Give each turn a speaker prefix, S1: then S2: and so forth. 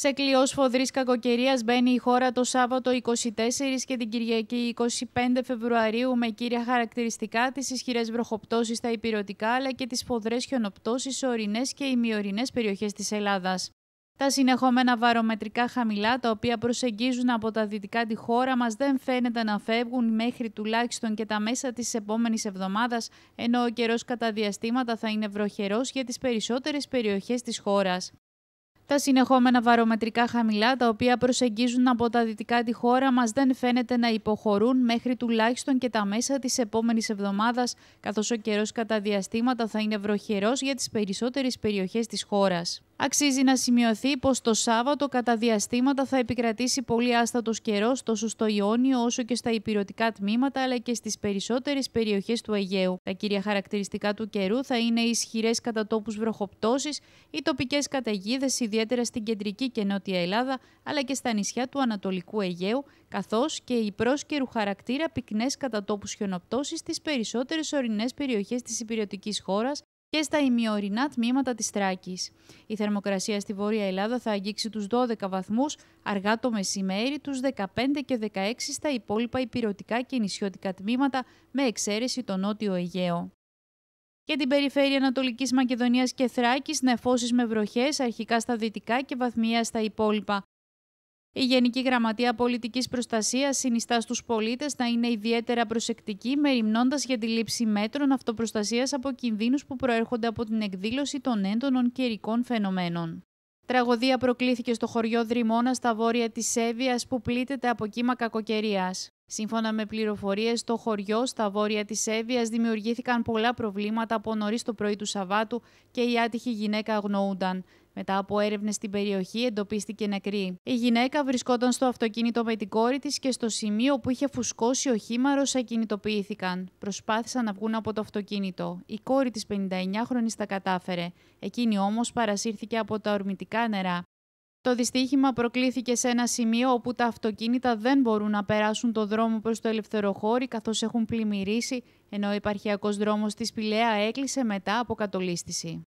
S1: Σε κλειό σφοδρής κακοκαιρίας μπαίνει η χώρα το Σάββατο 24 και την Κυριακή 25 Φεβρουαρίου με κύρια χαρακτηριστικά τις ισχυρές βροχοπτώσεις στα υπηρετικά αλλά και τις σφοδρές χιονοπτώσεις σε ορεινές και ημιορεινές περιοχές της Ελλάδας. Τα συνεχόμενα βαρομετρικά χαμηλά, τα οποία προσεγγίζουν από τα δυτικά τη χώρα μας δεν φαίνεται να φεύγουν μέχρι τουλάχιστον και τα μέσα της επόμενης εβδομάδας, ενώ ο καιρός κατά διαστήματα θα είναι βροχερός για τις περισσότερες περιοχές της χώρας. Τα συνεχόμενα βαρομετρικά χαμηλά, τα οποία προσεγγίζουν από τα δυτικά τη χώρα μας, δεν φαίνεται να υποχωρούν μέχρι τουλάχιστον και τα μέσα της επόμενης εβδομάδας, καθώς ο καιρός κατά διαστήματα θα είναι βροχερός για τις περισσότερες περιοχές της χώρας. Αξίζει να σημειωθεί πως το Σάββατο κατά διαστήματα θα επικρατήσει πολύ άστατος καιρός τόσο στο Ιόνιο όσο και στα υπηρετικά τμήματα αλλά και στις περισσότερες περιοχές του Αιγαίου. Τα κύρια χαρακτηριστικά του καιρού θα είναι οι ισχυρές κατά τόπου βροχοπτώσεις οι τοπικές καταιγίδες, ιδιαίτερα στην κεντρική και νότια Ελλάδα αλλά και στα νησιά του Ανατολικού Αιγαίου, καθώς και οι πρόσκαιρου χαρακτήρα πυκνές κατά τόπου χιονοπτώσεις στις περισσότερες ορεινές περιοχές της υπηρετικής χώρας και στα ημιορεινά τμήματα της Τράκης. Η θερμοκρασία στη Βόρεια Ελλάδα θα αγγίξει τους 12 βαθμούς, αργά το μεσημέρι τους 15 και 16 στα υπόλοιπα υπηρετικά και νησιωτικά τμήματα, με εξαίρεση το Νότιο Αιγαίο. Και την περιφέρεια Ανατολικής Μακεδονίας και Θράκης, νεφώσεις με βροχές αρχικά στα δυτικά και βαθμία στα υπόλοιπα. Η Γενική Γραμματεία Πολιτικής Προστασίας συνιστά στους πολίτες να είναι ιδιαίτερα προσεκτικοί μεριμνώντας για τη λήψη μέτρων αυτοπροστασίας από κινδύνους που προέρχονται από την εκδήλωση των έντονων καιρικών φαινομένων. Τραγωδία προκλήθηκε στο χωριό Δρυμώνα στα βόρεια της Σέβια που πλήττεται από κύμα κακοκαιρίας. Σύμφωνα με πληροφορίες, στο χωριό στα βόρεια της Εύβοιας δημιουργήθηκαν πολλά προβλήματα από νωρίς το πρωί του Σαββάτου και η άτυχη γυναίκα αγνοούνταν. Μετά από έρευνες στην περιοχή, εντοπίστηκε νεκρή. Η γυναίκα βρισκόταν στο αυτοκίνητο με την κόρη της και στο σημείο που είχε φουσκώσει ο χήμαρος ακινητοποιήθηκαν. Προσπάθησαν να βγουν από το αυτοκίνητο. Η κόρη της 59χρονη τα κατάφερε. Εκείνη όμως παρασύρθηκε από τα ορμητικά νερά. Το δυστύχημα προκλήθηκε σε ένα σημείο όπου τα αυτοκίνητα δεν μπορούν να περάσουν το δρόμο προς το Ελευθεροχώρι καθώς έχουν πλημμυρίσει, ενώ ο υπαρχιακός δρόμος της Πηλαία έκλεισε μετά από κατολίστηση.